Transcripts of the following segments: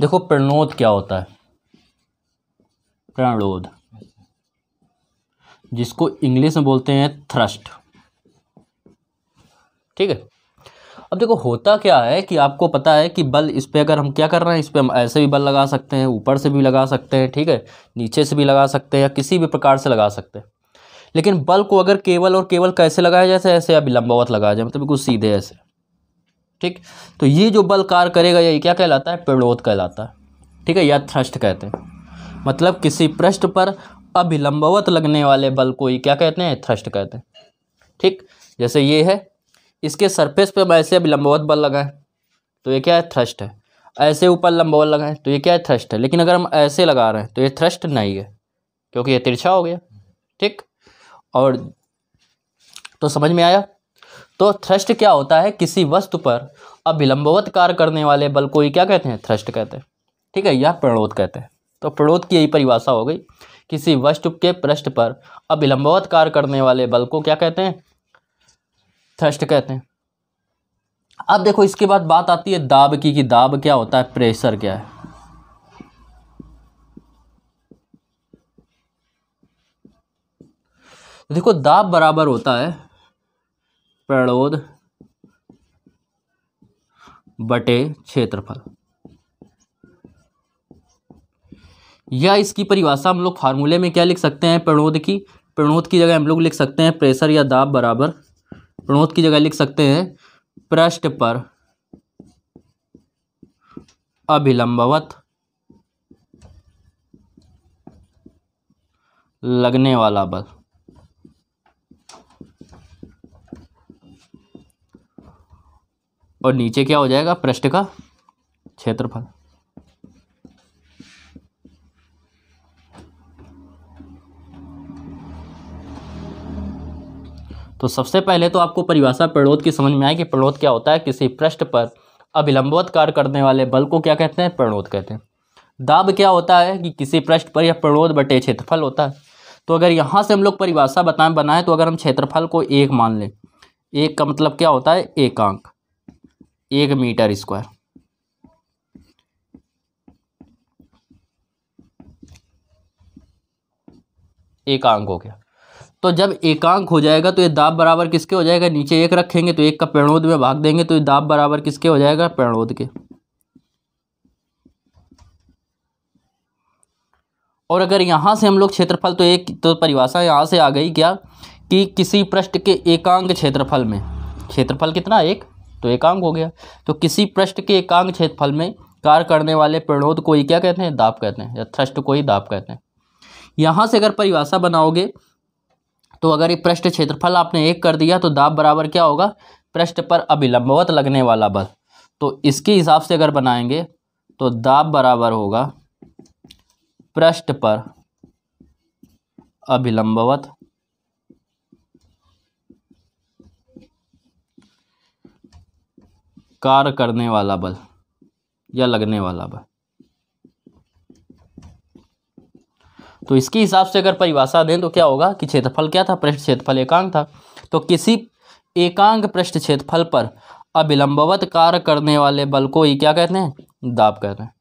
देखो प्रणोद क्या होता है प्रणोद जिसको इंग्लिश में बोलते हैं थ्रस्ट ठीक है अब देखो होता क्या है कि आपको पता है कि बल इस पर अगर हम क्या कर रहे हैं इस पर हम ऐसे भी बल लगा सकते हैं ऊपर से भी लगा सकते हैं ठीक है नीचे से भी लगा सकते हैं या किसी भी प्रकार से लगा सकते हैं लेकिन बल को अगर केवल और केवल कैसे लगाया जाए ऐसे या विलंबावत लगाया जाए मतलब बिल्कुल सीधे ऐसे ठीक तो ये जो बल कार्य करेगा ये क्या कहलाता है प्रवरोध कहलाता है ठीक है या थ्रष्ट कहते हैं मतलब किसी पृष्ठ पर अभिलंबवत लगने वाले बल को ही क्या कहते हैं थ्रष्ट कहते हैं ठीक जैसे ये है इसके सरफेस पर ऐसे अभिलंबवत बल लगाएं तो ये क्या है थ्रष्ट है ऐसे ऊपर लंबवत लगाएं तो ये क्या है थ्रष्ट है लेकिन अगर हम ऐसे लगा रहे हैं तो ये थ्रष्ट नहीं है क्योंकि ये तिरछा हो गया ठीक और तो समझ में आया तो थ्रस्ट क्या होता है किसी वस्तु पर अभिलंबवत कार्य करने वाले बल को ही क्या कहते हैं थ्रस्ट कहते हैं ठीक है या प्रणोद कहते हैं तो प्रणोद की यही परिभाषा हो गई किसी वस्तु के पृष्ठ पर अभिलंबवत कार्य करने वाले बल को क्या कहते हैं थ्रस्ट कहते हैं अब देखो इसके बाद बात आती है दाब की कि दाब क्या होता है प्रेशर क्या है देखो दाब बराबर होता है प्रणोद बटे क्षेत्रफल या इसकी परिभाषा हम लोग फार्मूले में क्या लिख सकते हैं प्रणोद की प्रणोद की जगह हम लोग लिख सकते हैं प्रेशर या दाब बराबर प्रणोद की जगह लिख सकते हैं पृष्ठ पर अभिलंबवत लगने वाला बल और नीचे क्या हो जाएगा पृष्ठ का क्षेत्रफल तो सबसे पहले तो आपको परिभाषा प्रणोद की समझ में आए कि प्रणोद क्या होता है किसी पृष्ठ पर अभिलंबवत कार्य करने वाले बल को क्या कहते हैं प्रणोद कहते हैं दाब क्या होता है कि किसी पृष्ठ पर यह प्रणोद बटे क्षेत्रफल होता है तो अगर यहाँ से हम लोग परिभाषा बताएं बनाएं तो अगर हम क्षेत्रफल को एक मान लें एक का मतलब क्या होता है एकांक एक मीटर स्क्वायर एकांक हो गया तो जब एकांक हो जाएगा तो ये दाब बराबर किसके हो जाएगा नीचे एक रखेंगे तो एक का पेणोद में भाग देंगे तो ये दाब बराबर किसके हो जाएगा पेणोद के और अगर यहाँ से हम लोग क्षेत्रफल तो एक तो परिभाषा यहाँ से आ गई क्या कि किसी पृष्ठ के एकांक क्षेत्रफल में क्षेत्रफल कितना एक तो एकांक हो गया तो किसी पृष्ठ के एकांक क्षेत्रफल में कार्य करने वाले प्रणोद को ही क्या कहते हैं दाप कहते हैं या थ्रष्ट को ही दाप कहते हैं यहाँ से अगर परिभाषा बनाओगे तो अगर ये पृष्ठ क्षेत्रफल आपने एक कर दिया तो दाप बराबर क्या होगा पृष्ठ पर अभिलंबवत लगने वाला बल तो इसके हिसाब से अगर बनाएंगे तो दाब बराबर होगा पृष्ठ पर अभिलंबवत कार्य करने वाला बल या लगने वाला बल तो इसके हिसाब से अगर परिभाषा दें तो क्या होगा कि क्षेत्रफल क्या था पृष्ठ क्षेत्रफल एकांक था तो किसी एकांक पृष्ठ क्षेत्रफल पर अविलंबवत कार्य करने वाले बल को ही क्या कहते हैं दाब कहते हैं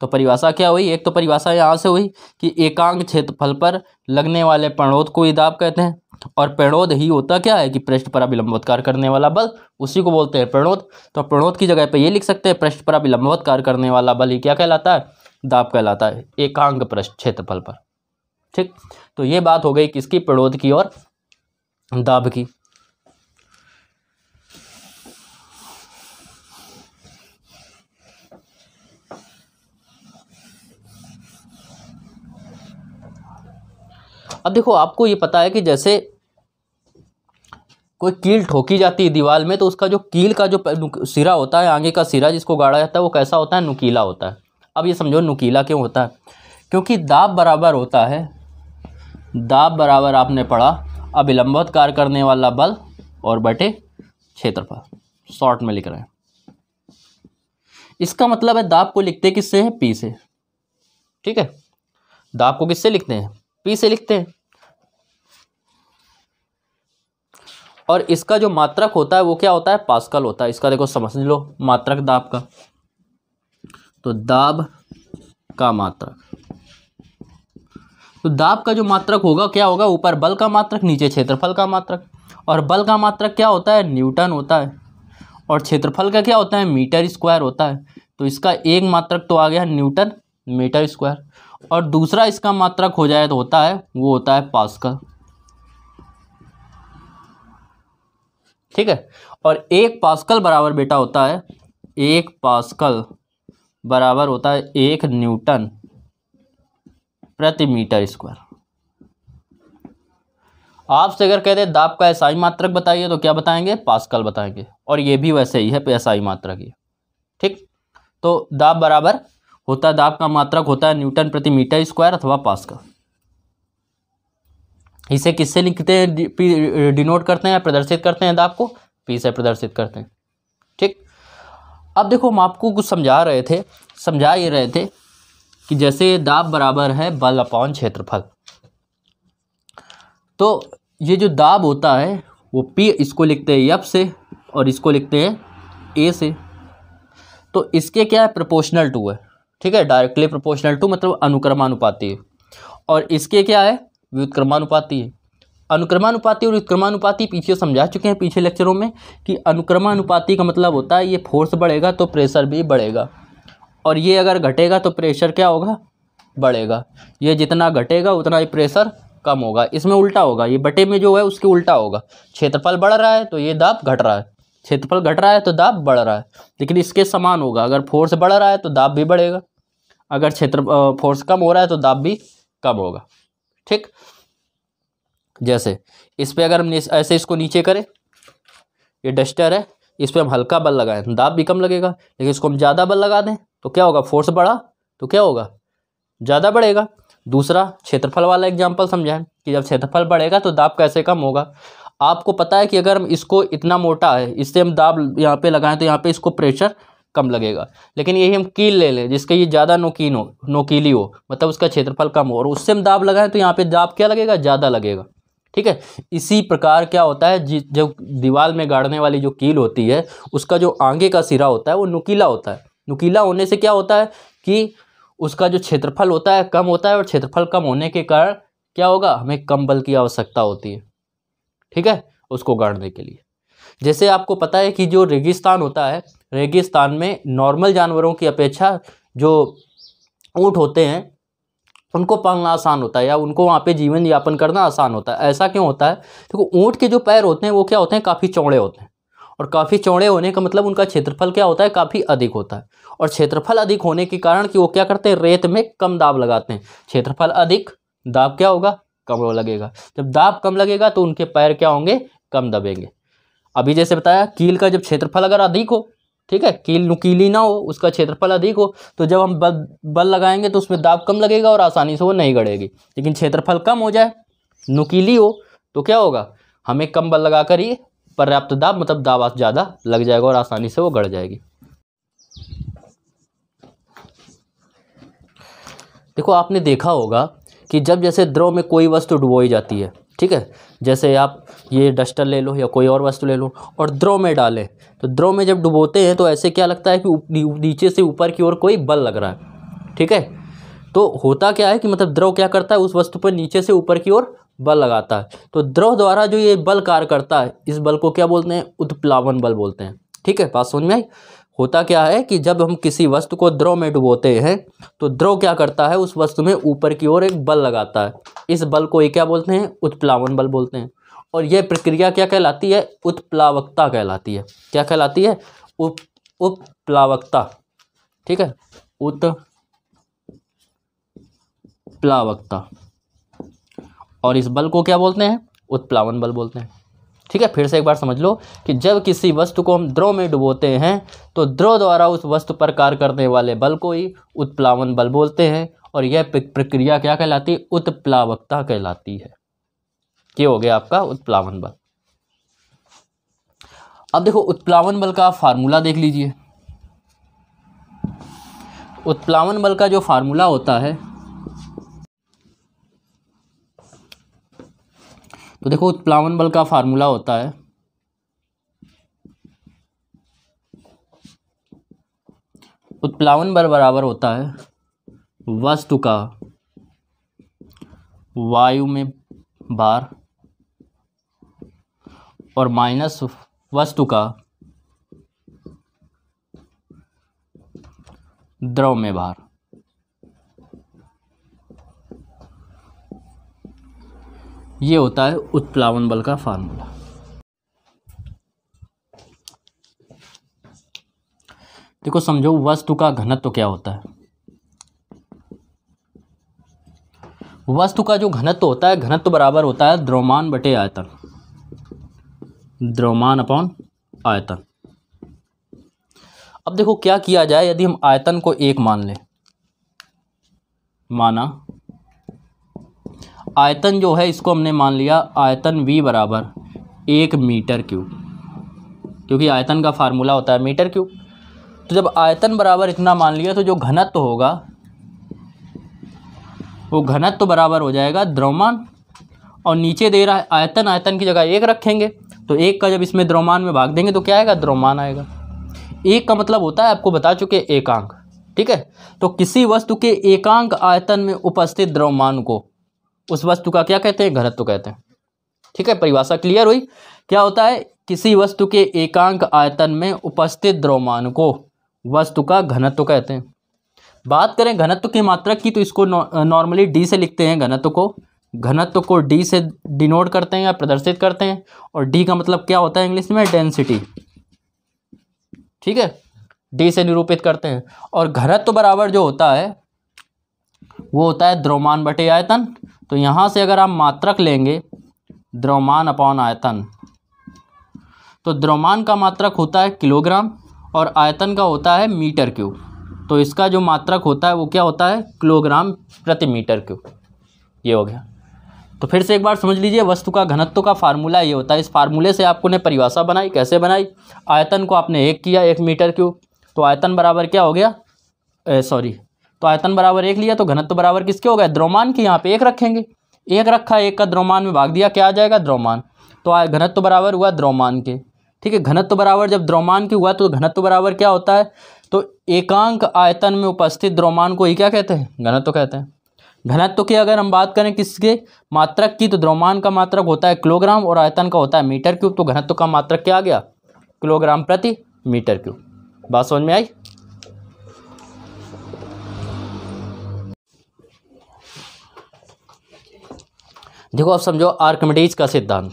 तो परिभाषा क्या हुई एक तो परिभाषा यहाँ से हुई कि एकांक क्षेत्रफल पर लगने वाले प्रणोद को दाब कहते हैं और प्रणोद ही होता क्या है कि पृष्ठ पर अभिलंबोत्कार करने वाला बल उसी को बोलते हैं प्रणोद तो प्रणोद की जगह पे ये लिख सकते हैं पृष्ठ पर अभिलंबोत्कार करने वाला बल ही क्या कहलाता है दाब कहलाता है एकांक पृष्ठ क्षेत्रफल पर ठीक तो ये बात हो गई किसकी प्रणोद की और दाब की अब देखो आपको ये पता है कि जैसे कोई कील ठोकी जाती है दीवार में तो उसका जो कील का जो सिरा होता है आगे का सिरा जिसको गाड़ा जाता है वो कैसा होता है नुकीला होता है अब ये समझो नुकीला क्यों होता है क्योंकि दाब बराबर होता है दाब बराबर आपने पढ़ा अभिलंबवत कार्य करने वाला बल और बटे क्षेत्रफल शॉर्ट में लिख रहे हैं इसका मतलब है दाब को लिखते किससे है पी से ठीक है दाब को किससे लिखते हैं पी से लिखते हैं और इसका जो मात्रक होता है वो क्या होता है पास्कल होता है इसका देखो समझ लो मात्रक दाब का तो दाब का मात्रक तो दाब का जो मात्रक होगा क्या होगा ऊपर बल का मात्रक नीचे क्षेत्रफल का मात्रक और बल का मात्रक क्या होता है न्यूटन होता है और क्षेत्रफल का क्या होता है मीटर स्क्वायर होता है तो इसका एक मात्रक तो आ गया न्यूटन मीटर स्क्वायर और दूसरा इसका मात्रक हो जाए तो होता है वो होता है पास्कल ठीक है और एक पास्कल बराबर बेटा होता है एक पास्कल बराबर होता है एक न्यूटन प्रति मीटर स्क्वायर आपसे अगर कहते दाप दाब का एसआई मात्रक बताइए तो क्या बताएंगे पास्कल बताएंगे और ये भी वैसे ही है ऐसा मात्रक ही ठीक तो दाब बराबर होता है दाब का मात्रक होता है न्यूटन प्रति मीटर स्क्वायर अथवा पास्कल इसे किससे लिखते हैं डिनोट करते हैं प्रदर्शित करते हैं दाब को पी से प्रदर्शित करते हैं ठीक अब देखो हम आपको कुछ समझा रहे थे समझा ये रहे थे कि जैसे दाब बराबर है बल अपॉन क्षेत्रफल तो ये जो दाब होता है वो पी इसको लिखते हैं यप से और इसको लिखते हैं ए से तो इसके क्या है प्रोपोर्शनल टू है ठीक है डायरेक्टली प्रोपोर्शनल टू मतलब अनुक्रमानुपाति और इसके क्या है व्युत्क्रमानुपाती है और व्युत्क्रमानुपाती पीछे समझा चुके हैं पीछे लेक्चरों में कि अनुक्रमानुपाति का मतलब होता है ये फोर्स बढ़ेगा तो प्रेशर भी बढ़ेगा और ये अगर घटेगा तो प्रेशर क्या होगा बढ़ेगा ये जितना घटेगा उतना ही प्रेशर कम होगा इसमें उल्टा होगा ये बटे में जो है उसके उल्टा होगा क्षेत्रफल बढ़ रहा है तो ये दाब घट रहा है क्षेत्रफल घट रहा है तो दाब बढ़ रहा है लेकिन इसके समान होगा अगर फोर्स बढ़ रहा है तो दाब भी बढ़ेगा अगर क्षेत्र फोर्स कम हो रहा है तो दाब भी कम होगा ठीक जैसे इस पर अगर हम ऐसे इसको नीचे करें ये डस्टर है इस पर हम हल्का बल लगाएं दाब भी कम लगेगा लेकिन इसको हम ज़्यादा बल लगा दें तो क्या होगा फोर्स बढ़ा तो क्या होगा ज़्यादा बढ़ेगा दूसरा क्षेत्रफल वाला एग्जाम्पल समझाएं कि जब क्षेत्रफल बढ़ेगा तो दाब कैसे कम होगा आपको पता है कि अगर हम इसको इतना मोटा है इससे हम दाब यहाँ पे लगाएं तो यहाँ पे इसको प्रेशर कम लगेगा लेकिन यही हम कील ले लें जिसके ये ज़्यादा नोकीन हो नोकीली हो मतलब उसका क्षेत्रफल कम हो और उससे हम दाब लगाएं तो यहाँ पे दाब क्या लगेगा ज़्यादा लगेगा ठीक है इसी प्रकार क्या होता है जब दीवार में गाड़ने वाली जो कील होती है उसका जो आगे का सिरा होता है वो नुकीला होता है नुकीला होने से क्या होता है कि उसका जो क्षेत्रफल होता है कम होता है और क्षेत्रफल कम होने के कारण क्या होगा हमें कम बल की आवश्यकता होती है ठीक है उसको गाड़ने के लिए जैसे आपको पता है कि जो रेगिस्तान होता है रेगिस्तान में नॉर्मल जानवरों की अपेक्षा जो ऊँट होते हैं उनको पालना आसान होता है या उनको वहाँ पे जीवन यापन करना आसान होता है ऐसा क्यों होता है देखो तो ऊँट के जो पैर होते हैं वो क्या होते हैं काफ़ी चौड़े होते हैं और काफ़ी चौड़े होने का मतलब उनका क्षेत्रफल क्या होता है काफ़ी अधिक होता है और क्षेत्रफल अधिक होने के कारण कि वो क्या करते हैं रेत में कम दाब लगाते हैं क्षेत्रफल अधिक दाब क्या होगा कम लगेगा जब दाब कम लगेगा तो उनके पैर क्या होंगे कम दबेंगे अभी जैसे बताया कील का जब क्षेत्रफल अगर अधिक हो ठीक है कील नुकीली ना हो उसका क्षेत्रफल अधिक हो तो जब हम बल बल लगाएंगे तो उसमें दाब कम लगेगा और आसानी से वो नहीं गड़ेगी लेकिन क्षेत्रफल कम हो जाए नुकीली हो तो क्या होगा हमें कम बल लगा कर ही पर्याप्त दाब मतलब दाब ज़्यादा लग जाएगा और आसानी से वो गड़ जाएगी देखो आपने देखा होगा कि जब जैसे द्रव में कोई वस्तु डुबोई जाती है ठीक है जैसे आप ये डस्टर ले लो या कोई और वस्तु ले लो और द्रव में डालें तो द्रव में जब डुबोते हैं तो ऐसे क्या लगता है कि नीचे से ऊपर की ओर कोई बल लग रहा है ठीक है तो होता क्या है कि मतलब द्रव क्या करता है उस वस्तु पर नीचे से ऊपर की ओर बल लगाता है तो द्रव द्वारा जो ये बल कार्य करता है इस बल को क्या बोलते हैं उत्प्लावन बल बोलते हैं ठीक है बात समझ में आई होता क्या है कि जब हम किसी वस्तु को द्रव में डुबोते हैं तो द्रव क्या करता है उस वस्तु में ऊपर की ओर एक बल लगाता है इस बल को ये क्या बोलते हैं उत्प्लावन बल बोलते हैं और यह प्रक्रिया क्या कहलाती है उत्प्लावकता कहलाती है क्या कहलाती है उप उपप्लावकता ठीक है प्लावकता और इस बल को क्या बोलते हैं उत्प्लावन बल बोलते हैं ठीक है फिर से एक बार समझ लो कि जब किसी वस्तु को हम द्रव में डुबोते हैं तो द्रव द्वारा उस वस्तु पर कार्य करने वाले बल को ही उत्प्लावन बल बोलते हैं और यह प्रक्रिया क्या कहलाती है उत्प्लावकता कहलाती है क्या हो गया आपका उत्प्लावन बल अब देखो उत्प्लावन बल का फार्मूला देख लीजिए उत्प्लावन बल का जो फार्मूला होता है तो देखो उत्प्लावन बल का फार्मूला होता है उत्प्लावन बल बराबर होता है वस्तु का वायु में बार और माइनस वस्तु का द्रव में भार ये होता है उत्प्लावन बल का फार्मूला देखो समझो वस्तु का घनत्व तो क्या होता है वस्तु का जो घनत्व तो होता है घनत्व तो बराबर होता है द्रोमान बटे आयतन द्रोमान अपॉन आयतन अब देखो क्या किया जाए यदि हम आयतन को एक मान लें माना आयतन जो है इसको हमने मान लिया आयतन v बराबर एक मीटर क्यूब क्योंकि आयतन का फार्मूला होता है मीटर क्यूब तो जब आयतन बराबर इतना मान लिया तो जो घनत्व तो होगा वो घनत्व तो बराबर हो जाएगा द्रव्यमान और नीचे दे रहा है आयतन आयतन की जगह एक रखेंगे तो एक का जब इसमें द्रव्यमान में भाग देंगे तो क्या आएगा द्रव्यमान आएगा एक का मतलब होता है आपको बता चुके एकांक ठीक है तो किसी वस्तु के एकांक आयतन में उपस्थित द्रव्यमान को उस वस्तु का क्या कहते हैं घनत्व कहते हैं ठीक है परिभाषा क्लियर हुई क्या होता है किसी वस्तु के एकांक आयतन में उपस्थित द्रव्यमान को वस्तु का घनत्व कहते हैं बात करें घनत्व की मात्रा की तो इसको नॉर्मली डी से लिखते हैं घनत्व को घनत्व को डी से डिनोट करते हैं या प्रदर्शित करते हैं और डी का मतलब क्या होता है इंग्लिश में डेंसिटी ठीक है डी से निरूपित करते हैं और घनत्व बराबर जो होता है वो होता है द्रोमान बटे आयतन तो यहाँ से अगर आप मात्रक लेंगे द्रव्यमान अपॉन आयतन तो द्रव्यमान का मात्रक होता है किलोग्राम और आयतन का होता है मीटर क्यूब तो इसका जो मात्रक होता है वो क्या होता है किलोग्राम प्रति मीटर क्यूब ये हो गया तो फिर से एक बार समझ लीजिए वस्तु का घनत्व का फार्मूला ये होता है इस फार्मूले से आपको ने परिभाषा बनाई कैसे बनाई आयतन को आपने एक किया एक मीटर क्यूब तो आयतन बराबर क्या हो गया सॉरी तो आयतन बराबर एक लिया तो घनत्व बराबर किसके हो गए द्रोमान के यहाँ पे एक रखेंगे एक रखा एक का द्रोमान में भाग दिया क्या आ जाएगा द्रोमान तो घनत्व बराबर हुआ द्रोमान के ठीक है घनत्व बराबर जब द्रोमान के हुआ तो घनत्व बराबर क्या होता है तो एकांक आयतन में उपस्थित द्रोमान को ही क्या कहते हैं घनत्व कहते हैं घनत्व की अगर हम बात करें किसके मात्रक की तो द्रोमान का मात्रक होता है किलोग्राम और आयतन का होता है मीटर क्यूब तो घनत्व का मात्रक क्या आ गया किलोग्राम प्रति मीटर क्यूब बात समझ में आई देखो आप समझो आर्कमिडीज का सिद्धांत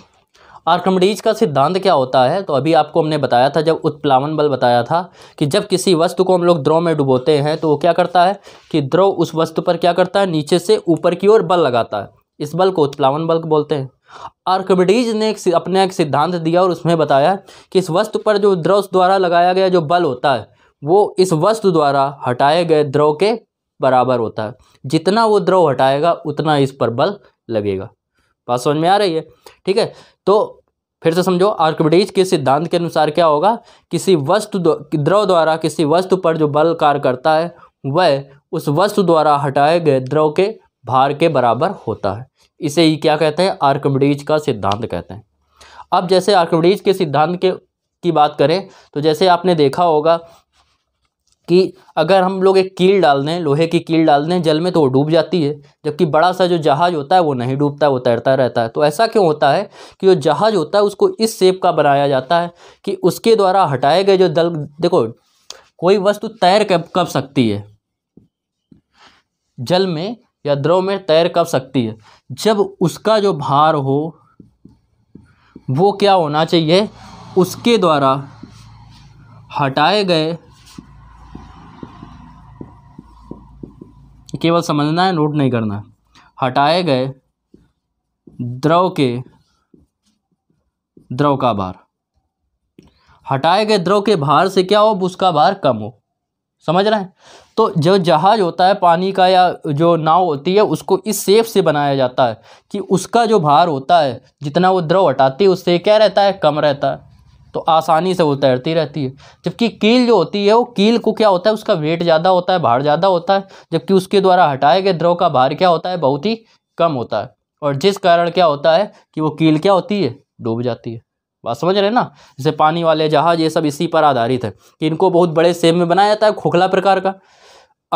आर्कमिडीज का सिद्धांत क्या होता है तो अभी आपको हमने बताया था जब उत्प्लावन बल बताया था कि जब किसी वस्तु को हम लोग द्रव में डुबोते हैं तो वो क्या करता है कि द्रव उस वस्तु पर क्या करता है नीचे से ऊपर की ओर बल लगाता है इस बल को उत्प्लावन बल बोलते हैं आर्कमिडीज ने एक अपने एक सिद्धांत दिया और उसमें बताया कि इस वस्तु पर जो द्रव द्वारा लगाया गया जो बल होता है वो इस वस्तु द्वारा हटाए गए द्रव के बराबर होता है जितना वो द्रव हटाएगा उतना इस पर बल लगेगा बात समझ में आ रही है ठीक है तो फिर से समझो आर्कबिडीज के सिद्धांत के अनुसार क्या होगा किसी वस्तु द्रव द्वारा किसी वस्तु पर जो बल कार्य करता है वह उस वस्तु द्वारा हटाए गए द्रव के भार के बराबर होता है इसे ही क्या कहते हैं आर्कबिडीज का सिद्धांत कहते हैं अब जैसे आर्कबिडीज के सिद्धांत के की बात करें तो जैसे आपने देखा होगा कि अगर हम लोग एक कील डाल दें लोहे की कील डाल दें जल में तो वो डूब जाती है जबकि बड़ा सा जो जहाज़ होता है वो नहीं डूबता वो तैरता रहता है तो ऐसा क्यों होता है कि जो जहाज़ होता है उसको इस सेप का बनाया जाता है कि उसके द्वारा हटाए गए जो दल देखो कोई वस्तु तैर कब कब सकती है जल में या द्रव में तैर कब सकती है जब उसका जो भार हो वो क्या होना चाहिए उसके द्वारा हटाए गए केवल समझना है नोट नहीं करना हटाए गए द्रव के द्रव का भार हटाए गए द्रव के भार से क्या हो उसका भार कम हो समझ रहे हैं तो जो जहाज़ होता है पानी का या जो नाव होती है उसको इस सेफ से बनाया जाता है कि उसका जो भार होता है जितना वो द्रव हटाती है उससे क्या रहता है कम रहता है तो आसानी से वो तैरती रहती है जबकि कील जो होती है वो कील को क्या होता है उसका वेट ज़्यादा होता है भार ज़्यादा होता है जबकि उसके द्वारा हटाए गए द्रव का भार क्या होता है बहुत ही कम होता है और जिस कारण क्या होता है कि वो कील क्या होती है डूब जाती है बात समझ रहे हैं ना जैसे पानी वाले जहाज ये सब इसी पर आधारित है कि इनको बहुत बड़े सेम में बनाया जाता है खोखला प्रकार का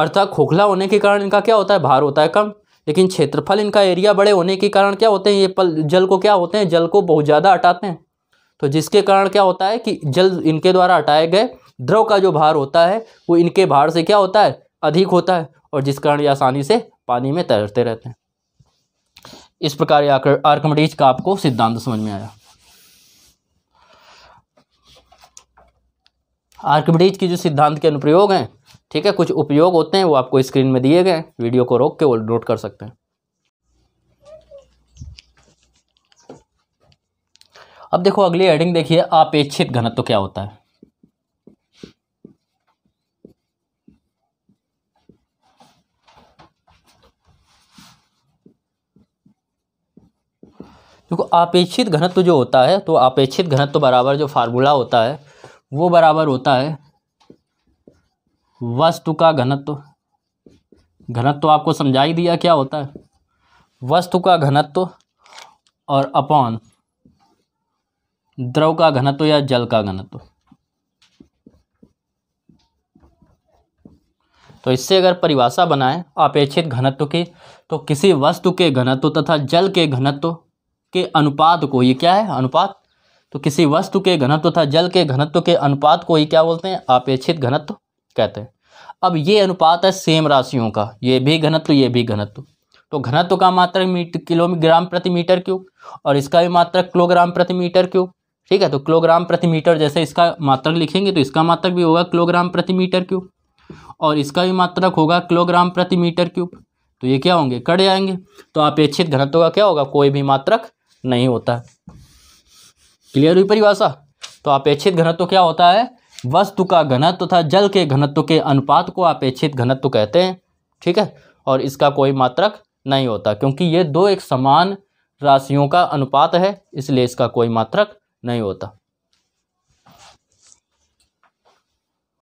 अर्थात खोखला होने के कारण इनका क्या होता है भार होता है कम लेकिन क्षेत्रफल इनका एरिया बड़े होने के कारण क्या होते हैं ये पल जल को क्या होते हैं जल को बहुत ज़्यादा हटाते हैं तो जिसके कारण क्या होता है कि जल इनके द्वारा हटाए गए द्रव का जो भार होता है वो इनके भार से क्या होता है अधिक होता है और जिस कारण ये आसानी से पानी में तैरते रहते हैं इस प्रकार आर्कमडीज का आपको सिद्धांत समझ में आया आर्कमडीज की जो सिद्धांत के अनुप्रयोग हैं ठीक है कुछ उपयोग होते हैं वो आपको स्क्रीन में दिए गए वीडियो को रोक के वो नोट कर सकते हैं अब देखो अगली हेडिंग देखिए अपेक्षित घनत्व क्या होता है देखो अपेक्षित घनत्व जो होता है तो अपेक्षित घनत्व बराबर जो फार्मूला होता है वो बराबर होता है वस्तु का घनत्व घनत्व आपको समझाई दिया क्या होता है वस्तु का घनत्व और अपॉन द्रव का घनत्व या जल का घनत्व तो इससे अगर परिभाषा बनाए अपेक्षित घनत्व की तो किसी वस्तु के घनत्व तथा जल के घनत्व के अनुपात को ये क्या है अनुपात तो किसी वस्तु के घनत्व तथा जल के घनत्व के अनुपात को ही क्या बोलते हैं अपेक्षित घनत्व कहते हैं अब ये अनुपात है सेम राशियों का ये भी घनत्व ये भी घनत्व तो घनत्व का मात्रक मीटर किलोग्राम प्रति मीटर क्यूब और इसका भी मात्रक किलोग्राम प्रति मीटर क्यूब ठीक है तो किलोग्राम प्रति मीटर जैसे इसका मात्रक लिखेंगे तो इसका मात्रक भी होगा किलोग्राम प्रति मीटर क्यूब और इसका भी मात्रक होगा किलोग्राम प्रति मीटर क्यूब तो ये क्या होंगे कट जाएंगे तो अपेक्षित घनत्व का क्या होगा कोई भी मात्रक नहीं होता क्लियर हुई परिभाषा तो अपेक्षित घनत्व क्या होता है वस्तु का घनत्व तथा जल के घनत्व के अनुपात को अपेक्षित घनत्व कहते हैं ठीक है और इसका कोई मात्रक नहीं होता क्योंकि ये दो एक समान राशियों का अनुपात है इसलिए इसका कोई मात्रक नहीं होता